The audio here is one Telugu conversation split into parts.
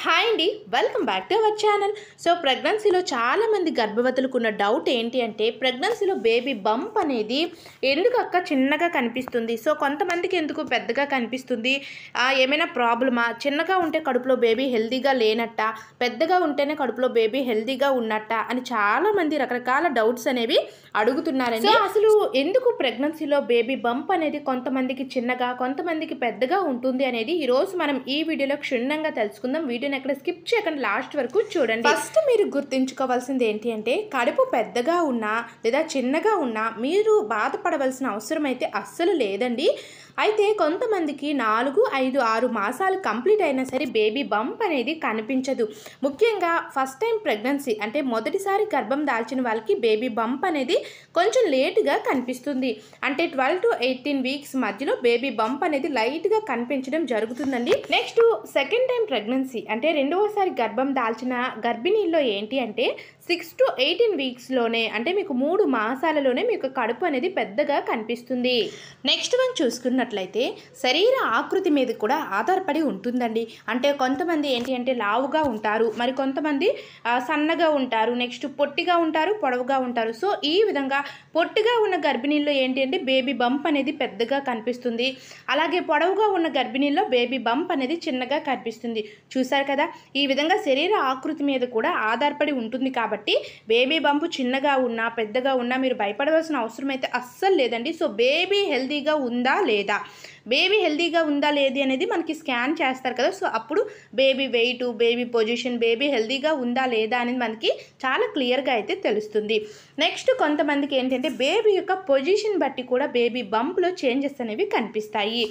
హాయ్ అండి welcome back to our channel so ప్రెగ్నెన్సీలో చాలామంది గర్భవతులకు ఉన్న డౌట్ ఏంటి అంటే ప్రెగ్నెన్సీలో బేబీ బంప్ అనేది ఎందుకు అక్క చిన్నగా కనిపిస్తుంది సో కొంతమందికి ఎందుకు పెద్దగా కనిపిస్తుంది ఏమైనా ప్రాబ్లమా చిన్నగా ఉంటే కడుపులో బేబీ హెల్తీగా లేనట్ట పెద్దగా ఉంటేనే కడుపులో బేబీ హెల్తీగా ఉన్నట్ట అని చాలామంది రకరకాల డౌట్స్ అనేవి అడుగుతున్నారండి అసలు ఎందుకు ప్రెగ్నెన్సీలో బేబీ బంప్ అనేది కొంతమందికి చిన్నగా కొంతమందికి పెద్దగా ఉంటుంది అనేది ఈరోజు మనం ఈ వీడియోలో క్షుణ్ణంగా తెలుసుకుందాం వీడియోని ఎక్కడ స్కిప్ చేయకుండా లాస్ట్ వరకు చూడండి ఫస్ట్ మీరు గుర్తుంచుకోవాల్సింది ఏంటి అంటే కడుపు పెద్దగా ఉన్నా లేదా చిన్నగా ఉన్నా మీరు బాధపడవలసిన అవసరం అయితే అస్సలు లేదండి అయితే కొంతమందికి నాలుగు ఐదు ఆరు మాసాలు కంప్లీట్ అయినా సరే బేబీ బంప్ అనేది కనిపించదు ముఖ్యంగా ఫస్ట్ టైం ప్రెగ్నెన్సీ అంటే మొదటిసారి గర్భం దాల్చిన వాళ్ళకి బేబీ బంప్ అనేది కొంచెం లేటుగా కనిపిస్తుంది అంటే ట్వెల్వ్ టు ఎయిటీన్ వీక్స్ మధ్యలో బేబీ బంప్ అనేది లైట్గా కనిపించడం జరుగుతుందండి నెక్స్ట్ సెకండ్ టైం ప్రెగ్నెన్సీ అంటే రెండవసారి గర్భం దాల్చిన గర్భిణీల్లో ఏంటి అంటే సిక్స్ టు ఎయిటీన్ వీక్స్లోనే అంటే మీకు మూడు మాసాలలోనే మీకు కడుపు అనేది పెద్దగా కనిపిస్తుంది నెక్స్ట్ వన్ చూసుకున్నట్లయితే శరీర ఆకృతి మీద కూడా ఆధారపడి ఉంటుందండి అంటే కొంతమంది ఏంటి అంటే లావుగా ఉంటారు మరి కొంతమంది సన్నగా ఉంటారు నెక్స్ట్ పొట్టిగా ఉంటారు పొడవుగా ఉంటారు సో ఈ విధంగా పొట్టిగా ఉన్న గర్భిణీల్లో ఏంటి అంటే బేబీ బంప్ అనేది పెద్దగా కనిపిస్తుంది అలాగే పొడవుగా ఉన్న గర్భిణీల్లో బేబీ బంప్ అనేది చిన్నగా కనిపిస్తుంది చూసారు చూశారు కదా ఈ విధంగా శరీర ఆకృతి మీద కూడా ఆధారపడి ఉంటుంది కాబట్టి బేబీ బంపు చిన్నగా ఉన్నా పెద్దగా ఉన్నా మీరు భయపడవలసిన అవసరం అయితే అస్సలు లేదండి సో బేబీ హెల్తీగా ఉందా లేదా బేబీ హెల్దీగా ఉందా లేది అనేది మనకి స్కాన్ చేస్తారు కదా సో అప్పుడు baby weight baby position baby హెల్దీగా ఉందా లేదా అనేది మనకి చాలా క్లియర్గా అయితే తెలుస్తుంది నెక్స్ట్ కొంతమందికి ఏంటంటే బేబీ యొక్క పొజిషన్ బట్టి కూడా బేబీ బంప్లో చేంజెస్ అనేవి కనిపిస్తాయి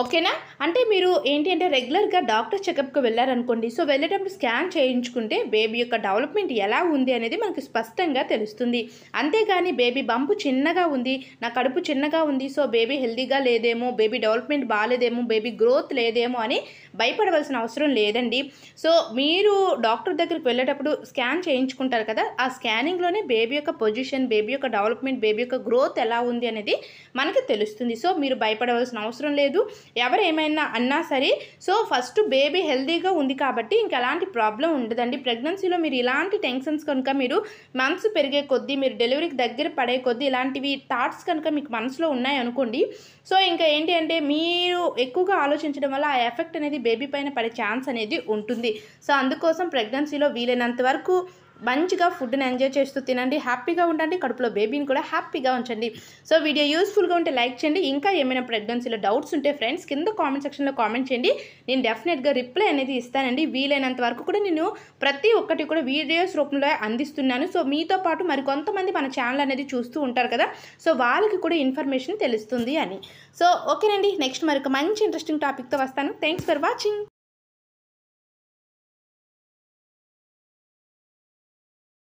ఓకేనా అంటే మీరు ఏంటి అంటే రెగ్యులర్గా డాక్టర్ చెకప్కి వెళ్ళారనుకోండి సో వెళ్ళేటప్పుడు స్కాన్ చేయించుకుంటే బేబీ యొక్క డెవలప్మెంట్ ఎలా ఉంది అనేది మనకు స్పష్టంగా తెలుస్తుంది అంతేగాని బేబీ బంపు చిన్నగా ఉంది నా కడుపు చిన్నగా ఉంది సో బేబీ హెల్దీగా లేదేమో బేబీ డెవలప్ డెవలప్మెంట్ బాగాలేదేమో బేబీ గ్రోత్ లేదేమో అని భయపడవలసిన అవసరం లేదండి సో మీరు డాక్టర్ దగ్గరికి వెళ్ళేటప్పుడు స్కాన్ చేయించుకుంటారు కదా ఆ స్కానింగ్లోనే బేబీ యొక్క పొజిషన్ బేబీ యొక్క డెవలప్మెంట్ బేబీ యొక్క గ్రోత్ ఎలా ఉంది అనేది మనకి తెలుస్తుంది సో మీరు భయపడవలసిన అవసరం లేదు ఎవరు ఏమైనా అన్నా సరే సో ఫస్ట్ బేబీ హెల్దీగా ఉంది కాబట్టి ఇంకా ఎలాంటి ప్రాబ్లం ఉండదండి ప్రెగ్నెన్సీలో మీరు ఇలాంటి టెన్షన్స్ కనుక మీరు మంత్స్ పెరిగే కొద్దీ మీరు డెలివరీకి దగ్గర పడే కొద్దీ ఇలాంటివి థాట్స్ కనుక మీకు మనసులో ఉన్నాయనుకోండి సో ఇంకా ఏంటి అంటే మీరు ఎక్కువగా ఆలోచించడం వల్ల ఆ ఎఫెక్ట్ అనేది బేబీ పైన పడే ఛాన్స్ అనేది ఉంటుంది సో అందుకోసం ప్రెగ్నెన్సీలో వీలైనంత వరకు మంచిగా ఫుడ్ని ఎంజాయ్ చేస్తూ తినండి హ్యాపీగా ఉండండి కడుపులో బేబీని కూడా హ్యాపీగా ఉంచండి సో వీడియో యూస్ఫుల్గా ఉంటే లైక్ చేయండి ఇంకా ఏమైనా ప్రెగ్నెన్సీలో డౌట్స్ ఉంటే ఫ్రెండ్స్ కింద కామెంట్ సెక్షన్లో కామెంట్ చేయండి నేను డెఫినెట్గా రిప్లై అనేది ఇస్తానండి వీలైనంత వరకు కూడా నేను ప్రతి ఒక్కటి కూడా వీడియోస్ రూపంలో అందిస్తున్నాను సో మీతో పాటు మరి కొంతమంది మన ఛానల్ అనేది చూస్తూ ఉంటారు కదా సో వాళ్ళకి కూడా ఇన్ఫర్మేషన్ తెలుస్తుంది అని సో ఓకేనండి నెక్స్ట్ మరొక మంచి ఇంట్రెస్టింగ్ టాపిక్తో వస్తాను థ్యాంక్స్ ఫర్ వాచింగ్